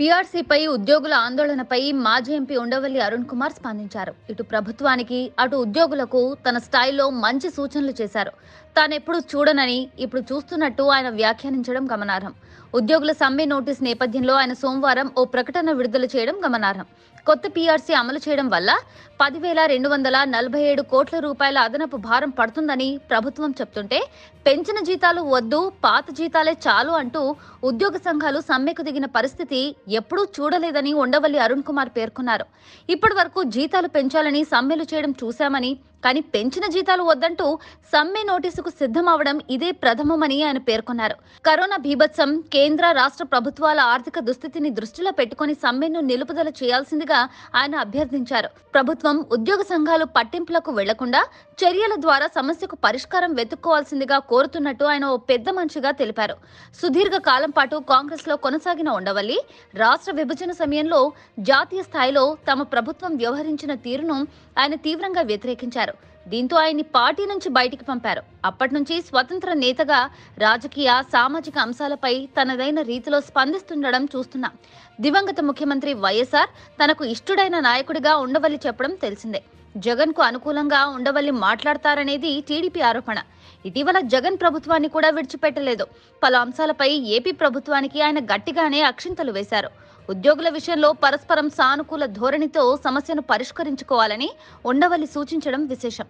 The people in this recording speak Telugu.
పీఆర్సీపై ఉద్యోగుల ఆందోళనపై మాజీ ఎంపీ ఉండవల్లి అరుణ్ కుమార్ స్పందించారు ఇటు ప్రభుత్వానికి అటు ఉద్యోగులకు తన స్థాయిలో మంచి సూచనలు చేశారు తానెప్పుడు చూడనని ఇప్పుడు చూస్తున్నట్టు ఆయన వ్యాఖ్యానించడం గమనార్హం ఉద్యోగుల సమ్మె నోటీస్ నేపథ్యంలో ఆయన సోమవారం ఓ ప్రకటన విడుదల చేయడం గమనార్హం కొత్త పీఆర్సీ అమలు చేయడం వల్ల పదివేల రెండు వందల నలభై ఏడు కోట్ల రూపాయల అదనపు భారం పడుతుందని ప్రభుత్వం చెప్తుంటే పెంచిన జీతాలు వద్దు పాత జీతాలే చాలు అంటూ ఉద్యోగ సంఘాలు సమ్మెకు దిగిన పరిస్థితి ఎప్పుడూ చూడలేదని ఉండవల్లి అరుణ్ కుమార్ పేర్కొన్నారు ఇప్పటి వరకు జీతాలు పెంచాలని సమ్మెలు చేయడం చూశామని కానీ పెంచిన జీతాలు వద్దంటూ సమ్మె నోటీసుకు సిద్ధమవడం ఇదే ప్రథమమని ఆయన పేర్కొన్నారు కరోనా భీభత్సం కేంద్ర రాష్ట్ర ప్రభుత్వాల ఆర్థిక దుస్థితిని దృష్టిలో పెట్టుకుని సమ్మెను నిలుపుదల చేయాల్సిందిగా ఆయన అభ్యర్థించారు ప్రభుత్వం ఉద్యోగ సంఘాలు పట్టింపులకు వెళ్లకుండా చర్యల ద్వారా సమస్యకు పరిష్కారం వెతుక్కోవాల్సిందిగా కోరుతున్నట్టు ఆయన ఓ పెద్ద మనిషిగా తెలిపారు సుదీర్ఘ కాలం పాటు కాంగ్రెస్ లో కొనసాగిన ఉండవల్లి రాష్ట్ర విభజన సమయంలో జాతీయ స్థాయిలో తమ ప్రభుత్వం వ్యవహరించిన తీరును ఆయన తీవ్రంగా వ్యతిరేకించారు చేశారు దీంతో ఆయన్ని పార్టీ నుంచి బయటికి పంపారు అప్పటి నుంచి స్వతంత్ర నేతగా రాజకీయ సామాజిక అంశాలపై తనదైన రీతిలో స్పందిస్తుండడం చూస్తున్నాం దివంగత ముఖ్యమంత్రి వైఎస్ఆర్ తనకు ఇష్టుడైన నాయకుడిగా ఉండవల్లి చెప్పడం తెలిసిందే జగన్కు అనుకూలంగా ఉండవల్లి మాట్లాడతారనేది టీడీపీ ఆరోపణ ఇటీవల జగన్ ప్రభుత్వాన్ని కూడా విడిచిపెట్టలేదు పలు అంశాలపై ఏపీ ప్రభుత్వానికి ఆయన గట్టిగానే అక్షింతలు వేశారు ఉద్యోగుల విషయంలో పరస్పరం సానుకూల ధోరణితో సమస్యను పరిష్కరించుకోవాలని ఉండవల్లి సూచించడం విశేషం